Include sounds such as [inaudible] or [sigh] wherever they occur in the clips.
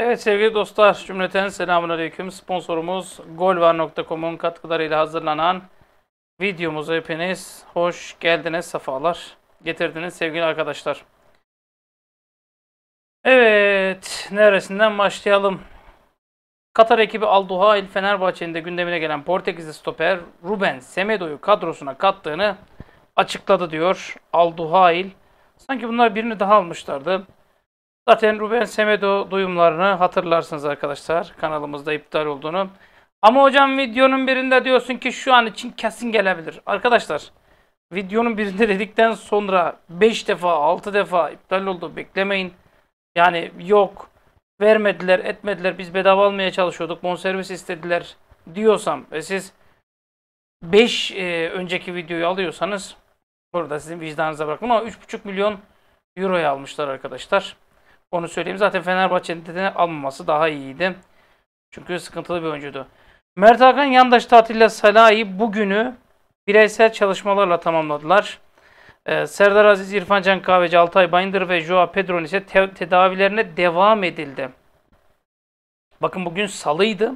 Evet sevgili dostlar, cümleten selamun aleyküm. Sponsorumuz golvar.com'un katkılarıyla hazırlanan videomuza hepiniz hoş geldiniz, sefalar getirdiniz sevgili arkadaşlar. Evet, neresinden başlayalım? Katar ekibi Al-Duhail Fenerbahçe'nin de gündemine gelen Portekizli stoper Ruben Semedo'yu kadrosuna kattığını açıkladı diyor Al-Duhail. Sanki bunlar birini daha almışlardı. Zaten Ruben Semedo duyumlarını hatırlarsınız arkadaşlar. Kanalımızda iptal olduğunu. Ama hocam videonun birinde diyorsun ki şu an için kesin gelebilir. Arkadaşlar videonun birinde dedikten sonra 5 defa 6 defa iptal oldu beklemeyin. Yani yok vermediler etmediler biz bedava almaya çalışıyorduk bonservis istediler diyorsam ve siz 5 e, önceki videoyu alıyorsanız burada sizin vicdanınıza bırakın ama 3,5 milyon euroya almışlar arkadaşlar. Onu söyleyeyim. Zaten Fenerbahçe'nin de almaması daha iyiydi. Çünkü sıkıntılı bir oyuncuydu. Mert Hakan yandaş tatille Salah'ı bugünü bireysel çalışmalarla tamamladılar. Ee, Serdar Aziz, İrfan Can Kahveci, Altay Bayındır ve Joa Pedron ise te- tedavilerine devam edildi. Bakın bugün salıydı.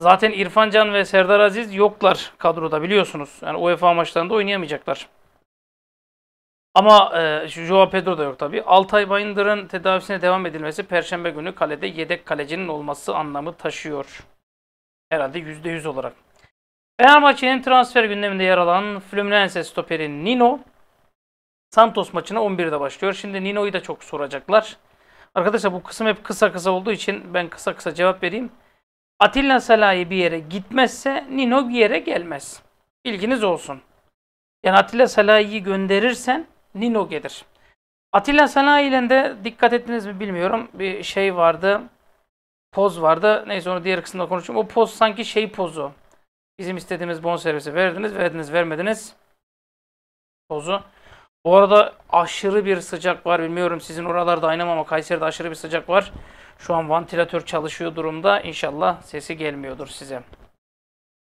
Zaten İrfan Can ve Serdar Aziz yoklar kadroda biliyorsunuz. Yani UEFA maçlarında oynayamayacaklar. Ama e, Joao Pedro da yok tabii. Altay Bayındır'ın tedavisine devam edilmesi Perşembe günü kalede yedek kalecinin olması anlamı taşıyor. Herhalde %100 olarak. Fenerbahçe'nin transfer gündeminde yer alan Fluminense stoperi Nino Santos maçına 11'de başlıyor. Şimdi Nino'yu da çok soracaklar. Arkadaşlar bu kısım hep kısa kısa olduğu için ben kısa kısa cevap vereyim. Atilla Salahi bir yere gitmezse Nino bir yere gelmez. Bilginiz olsun. Yani Atilla Salahi'yi gönderirsen Nino gelir. Atilla Sanayi'yle de dikkat ettiniz mi bilmiyorum. Bir şey vardı. Poz vardı. Neyse onu diğer kısımda konuşayım. O poz sanki şey pozu. Bizim istediğimiz bon servisi verdiniz, verdiniz, vermediniz. Pozu. Bu arada aşırı bir sıcak var. Bilmiyorum sizin oralarda aynı ama Kayseri'de aşırı bir sıcak var. Şu an ventilatör çalışıyor durumda. İnşallah sesi gelmiyordur size.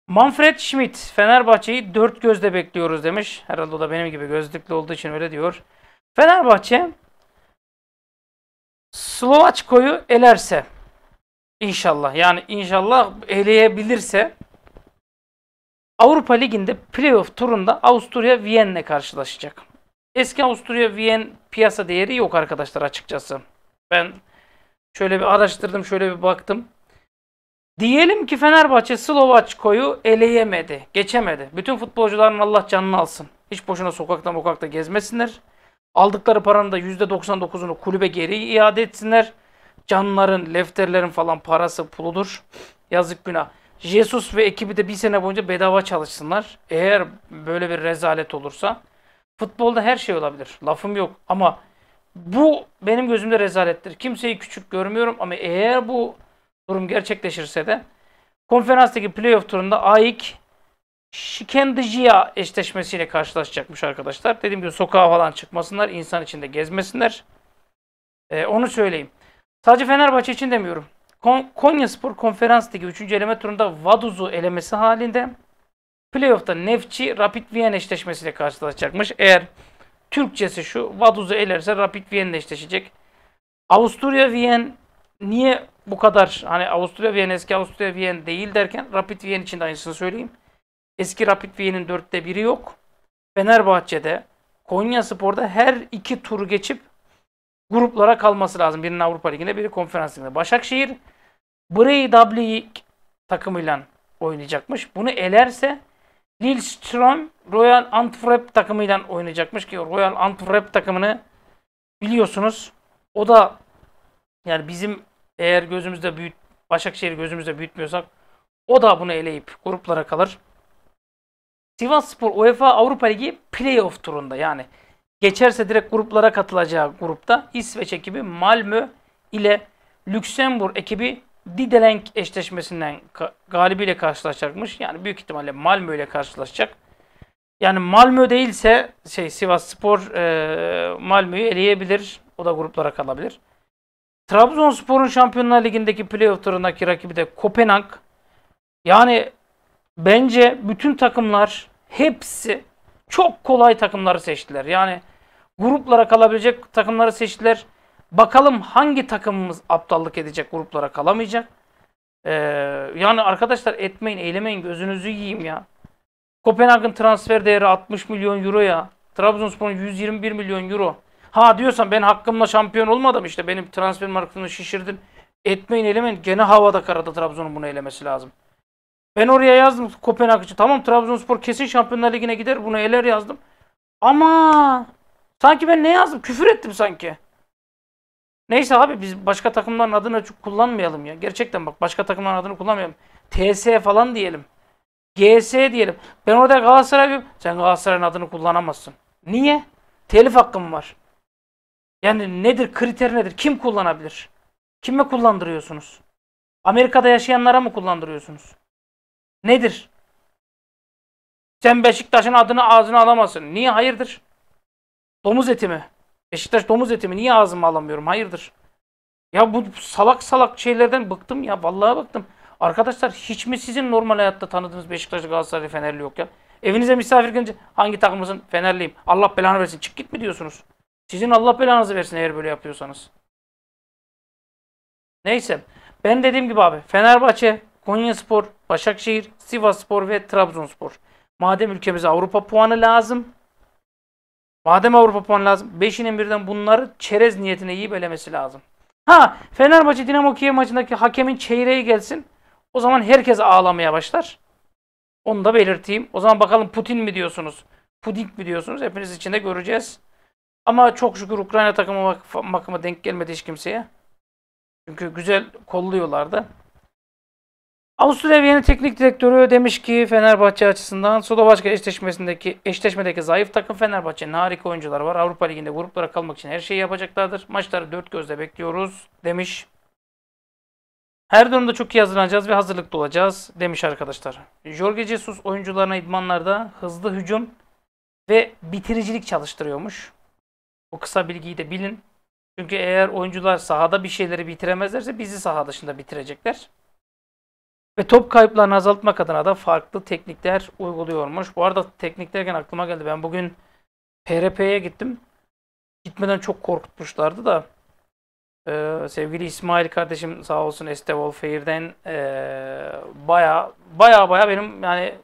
Manfred Schmidt Fenerbahçe'yi dört gözle bekliyoruz demiş. Herhalde o da benim gibi gözlüklü olduğu için öyle diyor. Fenerbahçe Slovaçko'yu elerse inşallah yani inşallah eleyebilirse Avrupa Ligi'nde playoff turunda Avusturya Viyen'le karşılaşacak. Eski Avusturya Viyen piyasa değeri yok arkadaşlar açıkçası. Ben şöyle bir araştırdım, şöyle bir baktım. Diyelim ki Fenerbahçe Slovaçko'yu eleyemedi, geçemedi. Bütün futbolcuların Allah canını alsın. Hiç boşuna sokakta mokakta gezmesinler. Aldıkları paranın da %99'unu kulübe geri iade etsinler. Canların, lefterlerin falan parası puludur. Yazık günah. Jesus ve ekibi de bir sene boyunca bedava çalışsınlar. Eğer böyle bir rezalet olursa. Futbolda her şey olabilir. Lafım yok. Ama bu benim gözümde rezalettir. Kimseyi küçük görmüyorum ama eğer bu durum gerçekleşirse de konferanstaki playoff turunda AİK Şikendijia eşleşmesiyle karşılaşacakmış arkadaşlar. Dediğim gibi sokağa falan çıkmasınlar, insan içinde gezmesinler. Ee, onu söyleyeyim. Sadece Fenerbahçe için demiyorum. Kon Konya Spor Konferans 3. eleme turunda Vaduz'u elemesi halinde playoff'ta Nefçi Rapid Viyen eşleşmesiyle karşılaşacakmış. Eğer Türkçesi şu Vaduz'u elerse Rapid Viyen'le eşleşecek. Avusturya Viyen niye bu kadar hani Avusturya Viyen eski Avusturya Viyen değil derken Rapid Viyen için de aynısını söyleyeyim. Eski Rapid Viyen'in dörtte biri yok. Fenerbahçe'de Konya Spor'da her iki tur geçip gruplara kalması lazım. Birinin Avrupa Ligi'nde, biri Konferans Ligi'nde. Başakşehir Brey takımıyla oynayacakmış. Bunu elerse Lillestrøm Royal Antwerp takımıyla oynayacakmış ki Royal Antwerp takımını biliyorsunuz. O da yani bizim eğer gözümüzde büyüt Başakşehir gözümüzde büyütmüyorsak o da bunu eleyip gruplara kalır. Sivas Spor UEFA Avrupa Ligi playoff turunda yani geçerse direkt gruplara katılacağı grupta İsveç ekibi Malmö ile Lüksemburg ekibi Didelenk eşleşmesinden galibiyle karşılaşacakmış. Yani büyük ihtimalle Malmö ile karşılaşacak. Yani Malmö değilse şey Sivas Spor e, Malmö'yü eleyebilir. O da gruplara kalabilir. Trabzonspor'un Şampiyonlar Ligi'ndeki playoff turundaki rakibi de Kopenhag. Yani bence bütün takımlar hepsi çok kolay takımları seçtiler. Yani gruplara kalabilecek takımları seçtiler. Bakalım hangi takımımız aptallık edecek gruplara kalamayacak. Ee, yani arkadaşlar etmeyin eylemeyin gözünüzü yiyeyim ya. Kopenhag'ın transfer değeri 60 milyon euro ya. Trabzonspor'un 121 milyon euro. Ha diyorsan ben hakkımla şampiyon olmadım işte benim transfer markasını şişirdin. Etmeyin elemeyin. Gene havada karada Trabzon'un bunu elemesi lazım. Ben oraya yazdım Kopenhag için. Tamam Trabzonspor kesin Şampiyonlar Ligi'ne gider. Bunu eler yazdım. Ama sanki ben ne yazdım? Küfür ettim sanki. Neyse abi biz başka takımların adını çok kullanmayalım ya. Gerçekten bak başka takımların adını kullanmayalım. TS falan diyelim. GS diyelim. Ben orada Galatasaray'ım. Sen Galatasaray'ın adını kullanamazsın. Niye? Telif hakkım var. Yani nedir? Kriter nedir? Kim kullanabilir? Kime kullandırıyorsunuz? Amerika'da yaşayanlara mı kullandırıyorsunuz? Nedir? Sen Beşiktaş'ın adını ağzına alamazsın. Niye? Hayırdır? Domuz eti mi? Beşiktaş domuz eti mi? Niye ağzıma alamıyorum? Hayırdır? Ya bu salak salak şeylerden bıktım ya. Vallahi bıktım. Arkadaşlar hiç mi sizin normal hayatta tanıdığınız Beşiktaş, Galatasaray, Fenerli yok ya? Evinize misafir gelince hangi takımısın? Fenerliyim. Allah belanı versin. Çık git mi diyorsunuz? Sizin Allah belanızı versin eğer böyle yapıyorsanız. Neyse. Ben dediğim gibi abi Fenerbahçe, Konyaspor, Başakşehir, Sivasspor ve Trabzonspor. Madem ülkemize Avrupa puanı lazım. Madem Avrupa puanı lazım. Beşinin birden bunları çerez niyetine yiyip elemesi lazım. Ha Fenerbahçe Dinamo Kiev maçındaki hakemin çeyreği gelsin. O zaman herkes ağlamaya başlar. Onu da belirteyim. O zaman bakalım Putin mi diyorsunuz? Puding mi diyorsunuz? Hepiniz içinde göreceğiz. Ama çok şükür Ukrayna takımı makıma denk gelmedi hiç kimseye. Çünkü güzel kolluyorlardı. Avusturya yeni teknik direktörü demiş ki Fenerbahçe açısından Slovaçka eşleşmesindeki eşleşmedeki zayıf takım Fenerbahçe'nin harika oyuncular var. Avrupa Ligi'nde gruplara kalmak için her şeyi yapacaklardır. Maçları dört gözle bekliyoruz demiş. Her durumda çok iyi hazırlanacağız ve hazırlıklı olacağız demiş arkadaşlar. Jorge Jesus oyuncularına idmanlarda hızlı hücum ve bitiricilik çalıştırıyormuş. O kısa bilgiyi de bilin. Çünkü eğer oyuncular sahada bir şeyleri bitiremezlerse bizi saha dışında bitirecekler. Ve top kayıplarını azaltmak adına da farklı teknikler uyguluyormuş. Bu arada teknik derken aklıma geldi. Ben bugün PRP'ye gittim. Gitmeden çok korkutmuşlardı da. Ee, sevgili İsmail kardeşim sağ olsun Estevol Fair'den ee, baya baya baya benim yani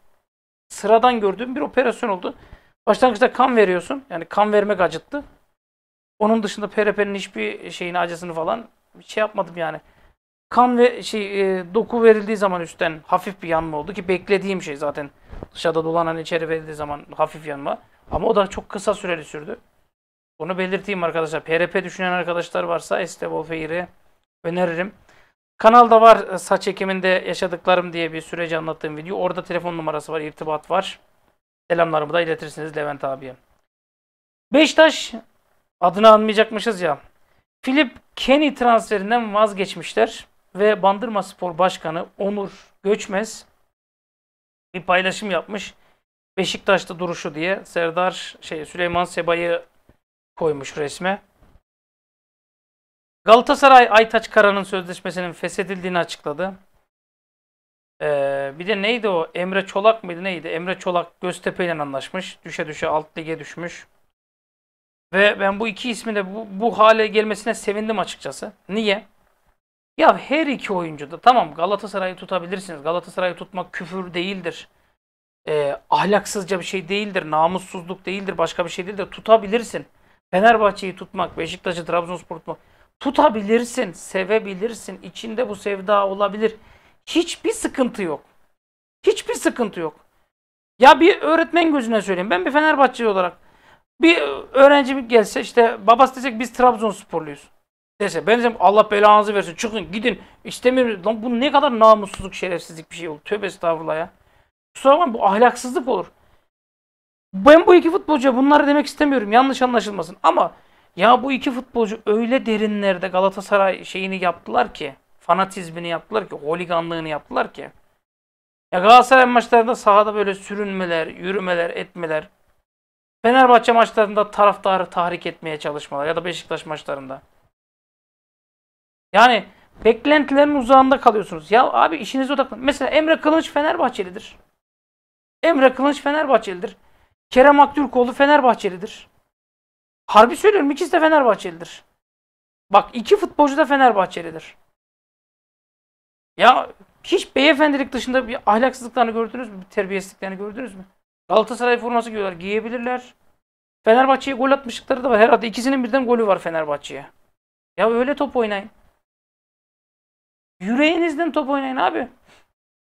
sıradan gördüğüm bir operasyon oldu. Başlangıçta kan veriyorsun. Yani kan vermek acıttı. Onun dışında PRP'nin hiçbir şeyini acısını falan şey yapmadım yani. Kan ve şey e, doku verildiği zaman üstten hafif bir yanma oldu ki beklediğim şey zaten dışarıda dolanan içeri verildiği zaman hafif yanma. Ama o da çok kısa süreli sürdü. Onu belirteyim arkadaşlar. PRP düşünen arkadaşlar varsa Estebol öneririm. Kanalda var e, saç ekiminde yaşadıklarım diye bir süreci anlattığım video. Orada telefon numarası var, irtibat var. Selamlarımı da iletirsiniz Levent abiye. Beşiktaş adını anmayacakmışız ya. Philip Kenny transferinden vazgeçmişler ve Bandırma Spor Başkanı Onur Göçmez bir paylaşım yapmış. Beşiktaş'ta duruşu diye Serdar şey Süleyman Seba'yı koymuş resme. Galatasaray Aytaç Kara'nın sözleşmesinin feshedildiğini açıkladı. Ee, bir de neydi o? Emre Çolak mıydı neydi? Emre Çolak Göztepe ile anlaşmış. Düşe düşe alt lige düşmüş. Ve ben bu iki ismin de bu, bu hale gelmesine sevindim açıkçası. Niye? Ya her iki oyuncu da tamam Galatasaray'ı tutabilirsiniz. Galatasaray'ı tutmak küfür değildir. E, ahlaksızca bir şey değildir. Namussuzluk değildir. Başka bir şey değildir. Tutabilirsin. Fenerbahçe'yi tutmak, Beşiktaş'ı, Trabzonspor'u tutmak. Tutabilirsin, sevebilirsin. İçinde bu sevda olabilir. Hiçbir sıkıntı yok. Hiçbir sıkıntı yok. Ya bir öğretmen gözüne söyleyeyim. Ben bir Fenerbahçeli olarak bir öğrenci gelse işte babası diyecek biz Trabzonsporluyuz. Dese ben diyeceğim Allah belanızı versin çıkın gidin istemiyorum. Lan bu ne kadar namussuzluk şerefsizlik bir şey olur Tövbe estağfurullah ya. Kusura bakma bu ahlaksızlık olur. Ben bu iki futbolcuya bunları demek istemiyorum. Yanlış anlaşılmasın. Ama ya bu iki futbolcu öyle derinlerde Galatasaray şeyini yaptılar ki. Fanatizmini yaptılar ki. Holiganlığını yaptılar ki. Ya Galatasaray maçlarında sahada böyle sürünmeler, yürümeler, etmeler. Fenerbahçe maçlarında taraftarı tahrik etmeye çalışmalar ya da Beşiktaş maçlarında. Yani beklentilerin uzağında kalıyorsunuz. Ya abi işinize odaklanın. Mesela Emre Kılınç Fenerbahçelidir. Emre Kılınç Fenerbahçelidir. Kerem Aktürkoğlu Fenerbahçelidir. Harbi söylüyorum ikisi de Fenerbahçelidir. Bak iki futbolcu da Fenerbahçelidir. Ya hiç beyefendilik dışında bir ahlaksızlıklarını gördünüz mü? Bir terbiyesizliklerini gördünüz mü? Galatasaray forması giyiyorlar. Giyebilirler. Fenerbahçe'ye gol atmışlıkları da var. Herhalde ikisinin birden golü var Fenerbahçe'ye. Ya öyle top oynayın. Yüreğinizden top oynayın abi.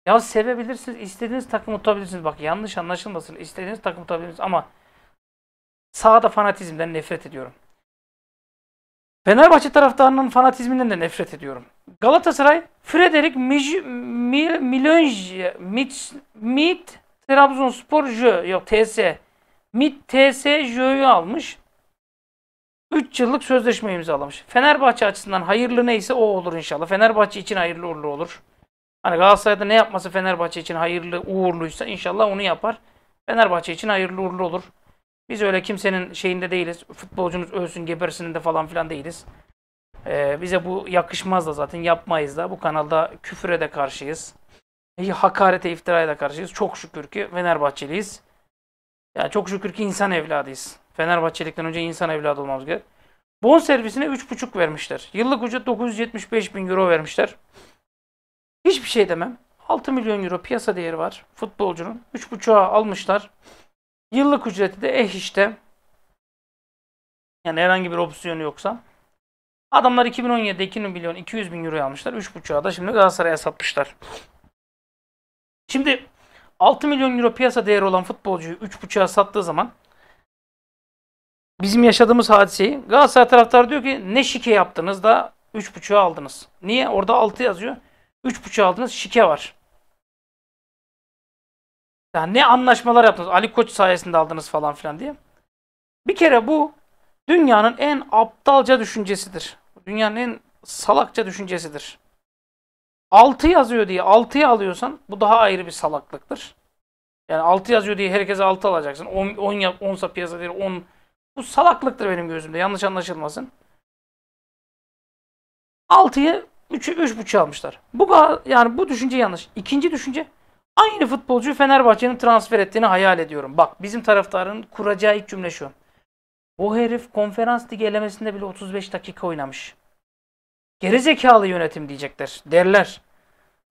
Ya sevebilirsiniz, istediğiniz takımı tutabilirsiniz. Bak yanlış anlaşılmasın. İstediğiniz takımı tutabilirsiniz ama sahada fanatizmden nefret ediyorum. Fenerbahçe taraftarının fanatizminden de nefret ediyorum. Galatasaray Frederik Mij, Mil, Milonj, Mit, Mit Trabzonspor Jö yok TS. MİT TS Jö'yü almış. 3 yıllık sözleşme imzalamış. Fenerbahçe açısından hayırlı neyse o olur inşallah. Fenerbahçe için hayırlı uğurlu olur. Hani Galatasaray'da ne yapması Fenerbahçe için hayırlı uğurluysa inşallah onu yapar. Fenerbahçe için hayırlı uğurlu olur. Biz öyle kimsenin şeyinde değiliz. Futbolcunuz ölsün gebersin de falan filan değiliz. Ee, bize bu yakışmaz da zaten yapmayız da. Bu kanalda küfüre de karşıyız hakarete, iftiraya da karşıyız. Çok şükür ki Fenerbahçeliyiz. Yani çok şükür ki insan evladıyız. Fenerbahçelikten önce insan evladı olmamız gerek. Bon servisine 3,5 vermişler. Yıllık ücret 975 bin euro vermişler. Hiçbir şey demem. 6 milyon euro piyasa değeri var futbolcunun. 3,5'a almışlar. Yıllık ücreti de eh işte. Yani herhangi bir opsiyonu yoksa. Adamlar 2017'de 2 milyon 200 bin euro almışlar. 3,5'a da şimdi Galatasaray'a satmışlar. Şimdi 6 milyon euro piyasa değeri olan futbolcuyu 3.5'a sattığı zaman bizim yaşadığımız hadiseyi Galatasaray taraftarı diyor ki ne şike yaptınız da 3.5'a aldınız. Niye? Orada 6 yazıyor. 3.5'a aldınız şike var. Yani ne anlaşmalar yaptınız? Ali Koç sayesinde aldınız falan filan diye. Bir kere bu dünyanın en aptalca düşüncesidir. Dünyanın en salakça düşüncesidir. 6 yazıyor diye 6'yı alıyorsan bu daha ayrı bir salaklıktır. Yani 6 yazıyor diye herkese 6 alacaksın. 10 10 yap 10 sa piyasa değil 10. Bu salaklıktır benim gözümde. Yanlış anlaşılmasın. 6'yı 3'ü 3.5 almışlar. Bu yani bu düşünce yanlış. İkinci düşünce aynı futbolcuyu Fenerbahçe'nin transfer ettiğini hayal ediyorum. Bak bizim taraftarın kuracağı ilk cümle şu. O herif konferans ligi elemesinde bile 35 dakika oynamış. Gerizekalı yönetim diyecekler. Derler.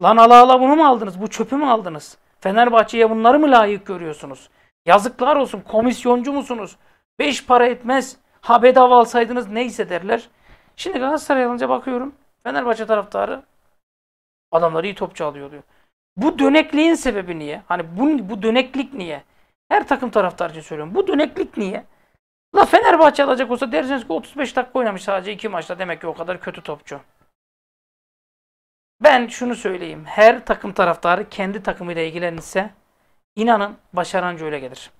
Lan ala ala bunu mu aldınız? Bu çöpü mü aldınız? Fenerbahçe'ye bunları mı layık görüyorsunuz? Yazıklar olsun. Komisyoncu musunuz? Beş para etmez. Ha bedava alsaydınız neyse derler. Şimdi Galatasaray alınca bakıyorum. Fenerbahçe taraftarı adamları iyi topçu alıyor diyor. Bu dönekliğin sebebi niye? Hani bu, bu döneklik niye? Her takım taraftar söylüyorum. Bu döneklik niye? La Fenerbahçe alacak olsa dersiniz ki 35 dakika oynamış sadece iki maçta. Demek ki o kadar kötü topçu. Ben şunu söyleyeyim. Her takım taraftarı kendi takımıyla ilgilenirse inanın başaranca öyle gelir.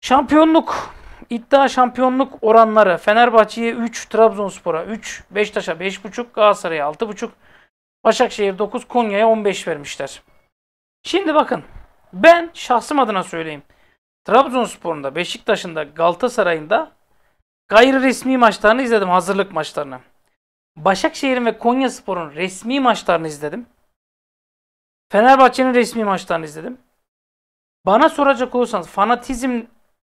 Şampiyonluk iddia şampiyonluk oranları Fenerbahçe'ye 3, Trabzonspor'a 3, Beşiktaş'a 5.5, Galatasaray'a 6.5, Başakşehir 9, Konya'ya 15 vermişler. Şimdi bakın ben şahsım adına söyleyeyim. Trabzonspor'un da, Beşiktaş'ın da, Galatasaray'ın da gayri resmi maçlarını izledim, hazırlık maçlarını. Başakşehir'in ve Konyaspor'un resmi maçlarını izledim. Fenerbahçe'nin resmi maçlarını izledim. Bana soracak olursanız fanatizm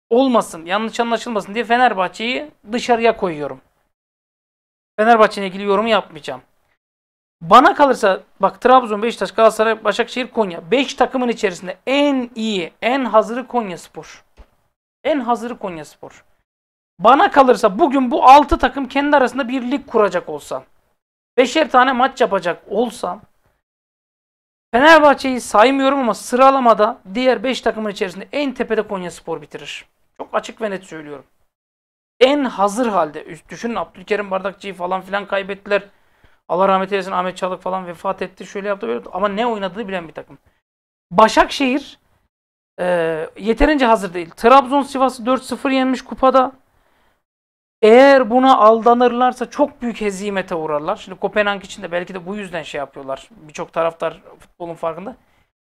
olmasın, yanlış anlaşılmasın diye Fenerbahçe'yi dışarıya koyuyorum. Fenerbahçe'yle ilgili yorum yapmayacağım. Bana kalırsa bak Trabzon, Beşiktaş, Galatasaray, Başakşehir, Konya. 5 takımın içerisinde en iyi, en hazırı Konya Spor. En hazırı Konya Spor. Bana kalırsa bugün bu 6 takım kendi arasında bir lig kuracak olsa. Beşer tane maç yapacak olsa. Fenerbahçe'yi saymıyorum ama sıralamada diğer 5 takımın içerisinde en tepede Konya Spor bitirir. Çok açık ve net söylüyorum. En hazır halde. Düşünün Abdülkerim Bardakçı'yı falan filan kaybettiler. Allah rahmet eylesin Ahmet Çalık falan vefat etti. Şöyle yaptı böyle Ama ne oynadığı bilen bir takım. Başakşehir e, yeterince hazır değil. Trabzon Sivas'ı 4-0 yenmiş kupada. Eğer buna aldanırlarsa çok büyük hezimete uğrarlar. Şimdi Kopenhag için de belki de bu yüzden şey yapıyorlar. Birçok taraftar futbolun farkında.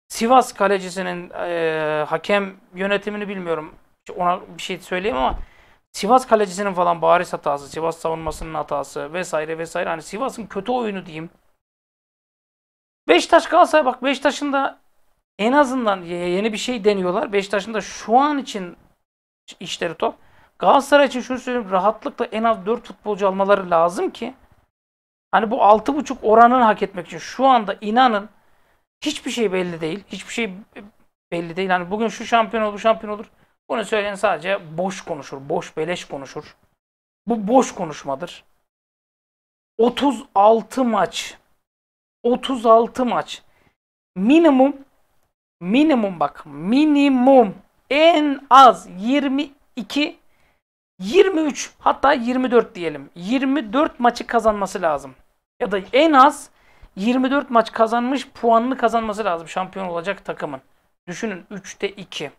Sivas kalecisinin e, hakem yönetimini bilmiyorum. Ona bir şey söyleyeyim ama Sivas kalecisinin falan bariz hatası, Sivas savunmasının hatası vesaire vesaire. Hani Sivas'ın kötü oyunu diyeyim. Beşiktaş Galatasaray bak Beşiktaş'ın da en azından yeni bir şey deniyorlar. Beşiktaş'ın da şu an için işleri top. Galatasaray için şunu söyleyeyim rahatlıkla en az 4 futbolcu almaları lazım ki hani bu 6.5 oranını hak etmek için şu anda inanın hiçbir şey belli değil. Hiçbir şey belli değil. Hani bugün şu şampiyon olur, bu şampiyon olur. Bunu söyleyen sadece boş konuşur, boş beleş konuşur. Bu boş konuşmadır. 36 maç. 36 maç. Minimum minimum bak minimum en az 22 23 hatta 24 diyelim. 24 maçı kazanması lazım. Ya da en az 24 maç kazanmış puanını kazanması lazım şampiyon olacak takımın. Düşünün 3'te 2.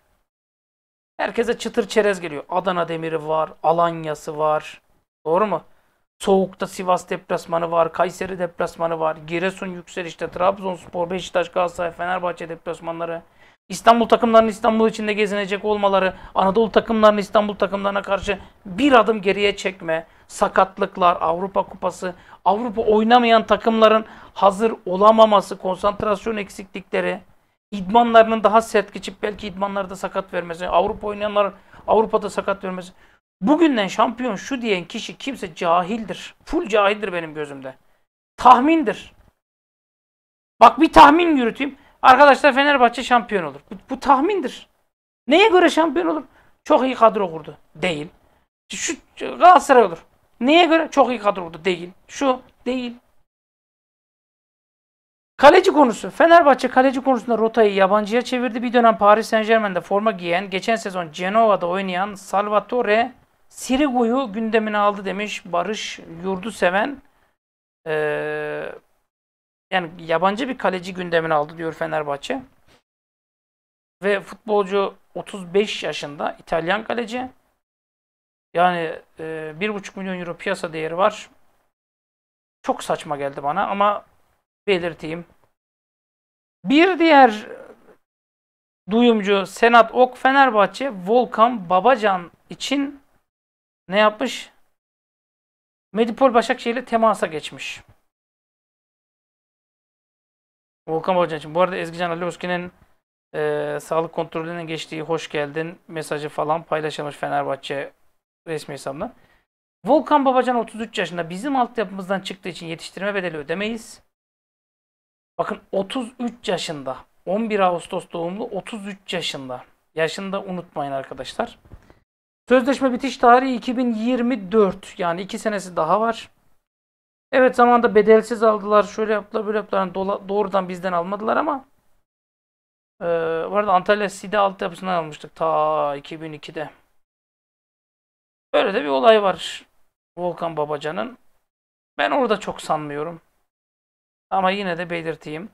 Herkese çıtır çerez geliyor. Adana Demiri var, Alanya'sı var. Doğru mu? Soğukta Sivas deplasmanı var, Kayseri deplasmanı var, Giresun yükselişte, Trabzonspor, Beşiktaş, Galatasaray, Fenerbahçe deplasmanları. İstanbul takımlarının İstanbul içinde gezinecek olmaları, Anadolu takımlarının İstanbul takımlarına karşı bir adım geriye çekme, sakatlıklar, Avrupa Kupası, Avrupa oynamayan takımların hazır olamaması, konsantrasyon eksiklikleri, idmanlarının daha sert geçip belki idmanlarda sakat vermesi, Avrupa oynayanlar Avrupa'da sakat vermesi. Bugünden şampiyon şu diyen kişi kimse cahildir. Full cahildir benim gözümde. Tahmindir. Bak bir tahmin yürüteyim. Arkadaşlar Fenerbahçe şampiyon olur. Bu, bu tahmindir. Neye göre şampiyon olur? Çok iyi kadro kurdu. Değil. Şu Galatasaray olur. Neye göre? Çok iyi kadro kurdu. Değil. Şu değil. Kaleci konusu. Fenerbahçe kaleci konusunda rotayı yabancıya çevirdi. Bir dönem Paris Saint Germain'de forma giyen, geçen sezon Cenova'da oynayan Salvatore Sirigu'yu gündemine aldı demiş Barış Yurdu Seven. Ee, yani yabancı bir kaleci gündemine aldı diyor Fenerbahçe. Ve futbolcu 35 yaşında İtalyan kaleci. Yani e, 1,5 milyon euro piyasa değeri var. Çok saçma geldi bana ama belirteyim. Bir diğer duyumcu Senat Ok Fenerbahçe Volkan Babacan için ne yapmış? Medipol Başakşehir ile temasa geçmiş. Volkan Babacan için. Bu arada Ezgican Ali Özkin'in e, sağlık kontrolüne geçtiği hoş geldin mesajı falan paylaşılmış Fenerbahçe resmi hesabına. Volkan Babacan 33 yaşında bizim altyapımızdan çıktığı için yetiştirme bedeli ödemeyiz. Bakın 33 yaşında. 11 Ağustos doğumlu 33 yaşında. Yaşında unutmayın arkadaşlar. Sözleşme bitiş tarihi 2024. Yani 2 senesi daha var. Evet zamanda bedelsiz aldılar. Şöyle yaptılar böyle yaptılar. Yani doğrudan bizden almadılar ama. Ee, bu arada Antalya Side altyapısından almıştık. Ta 2002'de. Böyle de bir olay var. Volkan Babacan'ın. Ben orada çok sanmıyorum. Ama yine de belirteyim.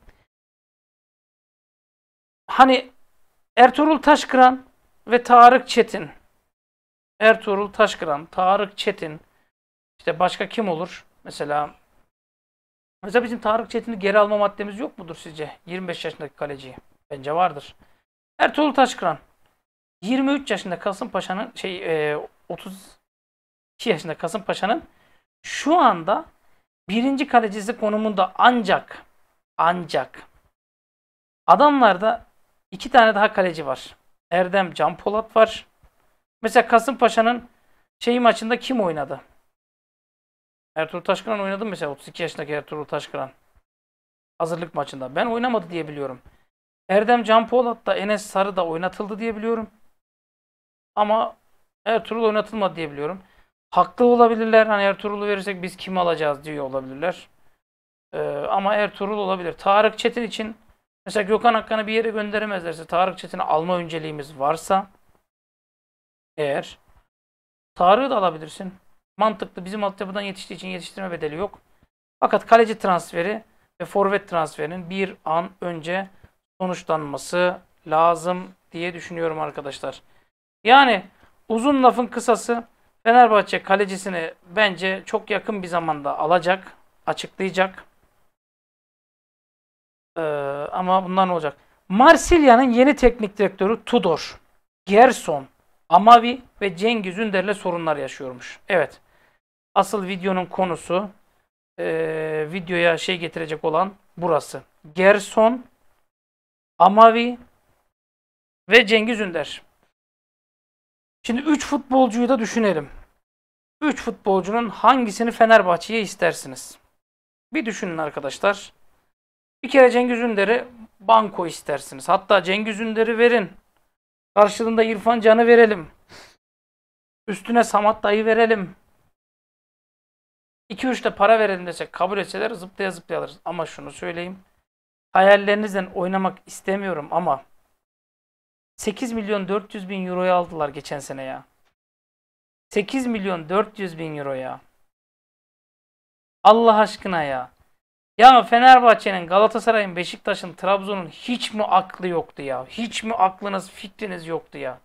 Hani Ertuğrul Taşkıran ve Tarık Çetin. Ertuğrul Taşkıran, Tarık Çetin. İşte başka kim olur? Mesela Mesela bizim Tarık Çetin'i geri alma maddemiz yok mudur sizce? 25 yaşındaki kaleciyi. Bence vardır. Ertuğrul Taşkıran. 23 yaşında Kasımpaşa'nın şey e, 32 yaşında Kasımpaşa'nın şu anda birinci kalecisi konumunda ancak ancak adamlarda iki tane daha kaleci var. Erdem Can Polat var. Mesela Kasımpaşa'nın şeyi maçında kim oynadı? Ertuğrul Taşkıran oynadı mesela 32 yaşındaki Ertuğrul Taşkıran. Hazırlık maçında. Ben oynamadı diye biliyorum. Erdem Can Polat da Enes Sarı da oynatıldı diye biliyorum. Ama Ertuğrul oynatılmadı diye biliyorum. Haklı olabilirler. Hani Ertuğrul'u verirsek biz kim alacağız diyor olabilirler. Ee, ama Ertuğrul olabilir. Tarık Çetin için mesela Gökhan Akkan'ı bir yere gönderemezlerse Tarık Çetin'i alma önceliğimiz varsa eğer Tarık'ı da alabilirsin. Mantıklı. Bizim altyapıdan yetiştiği için yetiştirme bedeli yok. Fakat kaleci transferi ve forvet transferinin bir an önce sonuçlanması lazım diye düşünüyorum arkadaşlar. Yani uzun lafın kısası Fenerbahçe kalecisini bence çok yakın bir zamanda alacak, açıklayacak. Ee, ama bundan ne olacak? Marsilya'nın yeni teknik direktörü Tudor, Gerson, Amavi ve Cengiz Ünder'le sorunlar yaşıyormuş. Evet. Asıl videonun konusu e, videoya şey getirecek olan burası. Gerson, Amavi ve Cengiz Ünder. Şimdi 3 futbolcuyu da düşünelim. 3 futbolcunun hangisini Fenerbahçe'ye istersiniz? Bir düşünün arkadaşlar. Bir kere Cengiz Ünder'i banko istersiniz. Hatta Cengiz Ünder'i verin. Karşılığında İrfan Can'ı verelim. Üstüne Samat Dayı verelim. 2-3 de para verelim desek kabul etseler zıplaya zıplaya alırız. Ama şunu söyleyeyim. Hayallerinizden oynamak istemiyorum ama 8 milyon 400 bin euroya aldılar geçen sene ya. 8 milyon 400 bin euroya. Allah aşkına ya. Ya Fenerbahçe'nin, Galatasaray'ın, Beşiktaş'ın, Trabzon'un hiç mi aklı yoktu ya? Hiç mi aklınız, fikriniz yoktu ya?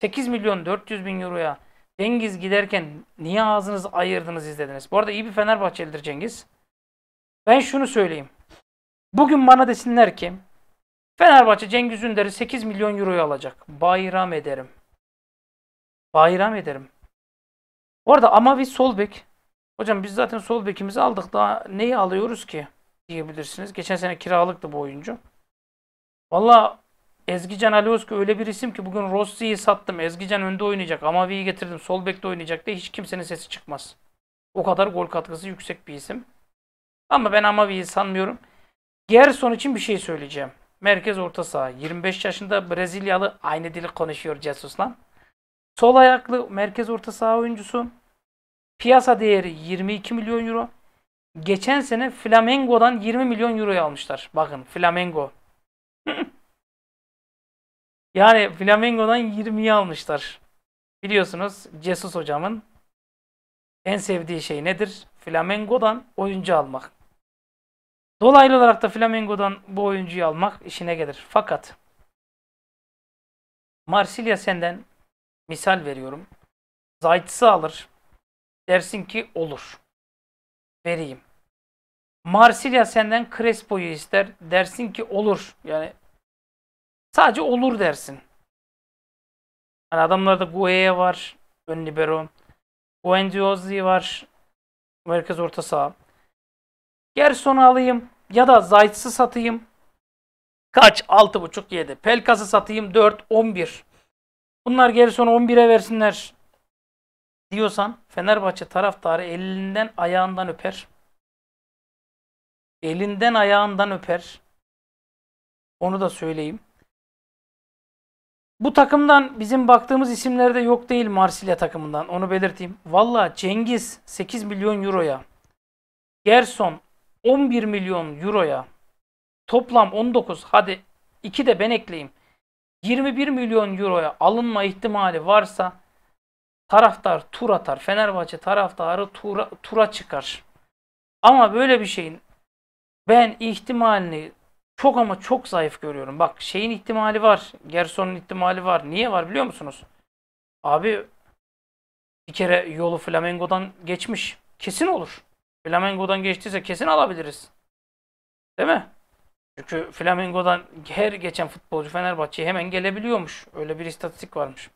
8 milyon 400 bin euroya Cengiz giderken niye ağzınızı ayırdınız izlediniz? Bu arada iyi bir Fenerbahçelidir Cengiz. Ben şunu söyleyeyim. Bugün bana desinler ki Fenerbahçe Cengiz Ünder'i 8 milyon euroya alacak. Bayram ederim. Bayram ederim. Orada arada ama bir sol bek. Hocam biz zaten sol bekimizi aldık. Daha neyi alıyoruz ki? Diyebilirsiniz. Geçen sene kiralıktı bu oyuncu. Valla Ezgican Alioski öyle bir isim ki bugün Rossi'yi sattım. Ezgican önde oynayacak. Amavi'yi getirdim. Sol bekte oynayacak diye hiç kimsenin sesi çıkmaz. O kadar gol katkısı yüksek bir isim. Ama ben Amavi'yi sanmıyorum. Gerson için bir şey söyleyeceğim merkez orta saha. 25 yaşında Brezilyalı aynı dili konuşuyor Jesus lan. Sol ayaklı merkez orta saha oyuncusu. Piyasa değeri 22 milyon euro. Geçen sene Flamengo'dan 20 milyon euro'yu almışlar. Bakın Flamengo. [laughs] yani Flamengo'dan 20'yi almışlar. Biliyorsunuz Jesus hocamın en sevdiği şey nedir? Flamengo'dan oyuncu almak. Dolaylı olarak da Flamengo'dan bu oyuncuyu almak işine gelir. Fakat Marsilya senden misal veriyorum. Zayt'sı alır. Dersin ki olur. Vereyim. Marsilya senden Crespo'yu ister. Dersin ki olur. Yani sadece olur dersin. Yani adamlarda Gueye var. Ön libero. Buendiozi var. Merkez orta saha. Gerson'u alayım ya da Zayt'sı satayım. Kaç? 6.5 7. Pelkas'ı satayım 4 11. Bunlar Gerson'u 11'e versinler diyorsan Fenerbahçe taraftarı elinden ayağından öper. Elinden ayağından öper. Onu da söyleyeyim. Bu takımdan bizim baktığımız isimlerde yok değil Marsilya takımından. Onu belirteyim. Valla Cengiz 8 milyon euroya. Gerson 11 milyon euroya toplam 19 hadi 2 de ben ekleyeyim. 21 milyon euroya alınma ihtimali varsa taraftar tur atar. Fenerbahçe taraftarı tura, tura çıkar. Ama böyle bir şeyin ben ihtimalini çok ama çok zayıf görüyorum. Bak şeyin ihtimali var. Gerson'un ihtimali var. Niye var biliyor musunuz? Abi bir kere yolu Flamengo'dan geçmiş. Kesin olur. Flamengo'dan geçtiyse kesin alabiliriz. Değil mi? Çünkü Flamengo'dan her geçen futbolcu Fenerbahçe'ye hemen gelebiliyormuş. Öyle bir istatistik varmış.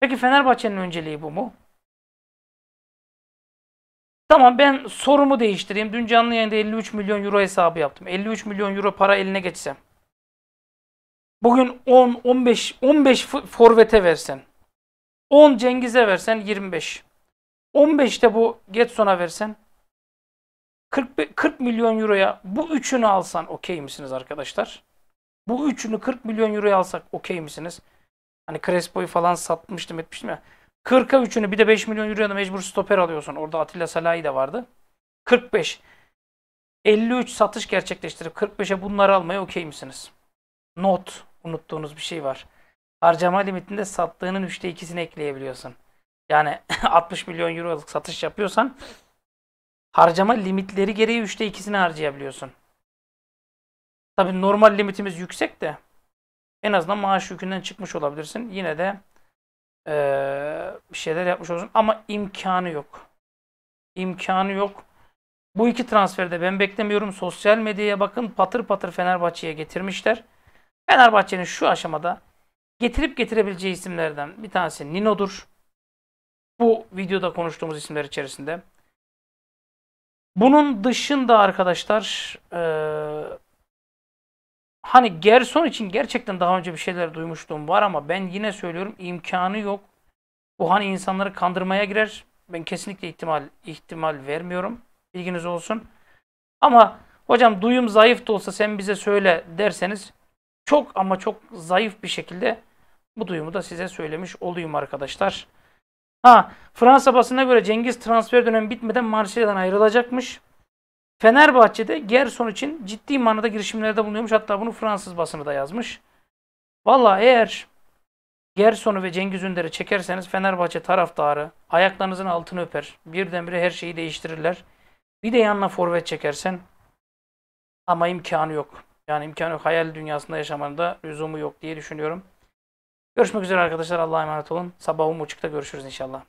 Peki Fenerbahçe'nin önceliği bu mu? Tamam ben sorumu değiştireyim. Dün canlı yayında 53 milyon euro hesabı yaptım. 53 milyon euro para eline geçsem. Bugün 10, 15, 15 forvete versen. 10 Cengiz'e versen 25. 15 de bu Getson'a versen 40, 40 milyon euroya bu üçünü alsan okey misiniz arkadaşlar? Bu üçünü 40 milyon euroya alsak okey misiniz? Hani Crespo'yu falan satmıştım etmiştim ya. 40'a 3'ünü bir de 5 milyon euroya da mecbur stoper alıyorsun. Orada Atilla Salahi de vardı. 45. 53 satış gerçekleştirip 45'e bunları almaya okey misiniz? Not. Unuttuğunuz bir şey var. Harcama limitinde sattığının 3'te 2'sini ekleyebiliyorsun. Yani 60 [laughs] milyon euroluk satış yapıyorsan harcama limitleri gereği 3'te 2'sini harcayabiliyorsun. Tabi normal limitimiz yüksek de en azından maaş yükünden çıkmış olabilirsin. Yine de ee, bir şeyler yapmış olursun ama imkanı yok. İmkanı yok. Bu iki transferde ben beklemiyorum. Sosyal medyaya bakın patır patır Fenerbahçe'ye getirmişler. Fenerbahçe'nin şu aşamada getirip getirebileceği isimlerden bir tanesi Nino'dur. Bu videoda konuştuğumuz isimler içerisinde. Bunun dışında arkadaşlar e, hani Gerson için gerçekten daha önce bir şeyler duymuştum var ama ben yine söylüyorum imkanı yok. Bu hani insanları kandırmaya girer. Ben kesinlikle ihtimal ihtimal vermiyorum. Bilginiz olsun. Ama hocam duyum zayıf da olsa sen bize söyle derseniz çok ama çok zayıf bir şekilde bu duyumu da size söylemiş olayım arkadaşlar. Ha Fransa basına göre Cengiz transfer dönemi bitmeden Marsilya'dan ayrılacakmış. Fenerbahçe'de Gerson için ciddi manada girişimlerde bulunuyormuş. Hatta bunu Fransız basını da yazmış. Valla eğer Gerson'u ve Cengiz Ünder'i çekerseniz Fenerbahçe taraftarı ayaklarınızın altını öper. Birdenbire her şeyi değiştirirler. Bir de yanına forvet çekersen ama imkanı yok. Yani imkanı yok. Hayal dünyasında yaşamanın da lüzumu yok diye düşünüyorum. Görüşmek üzere arkadaşlar. Allah'a emanet olun. Sabah umuçukta görüşürüz inşallah.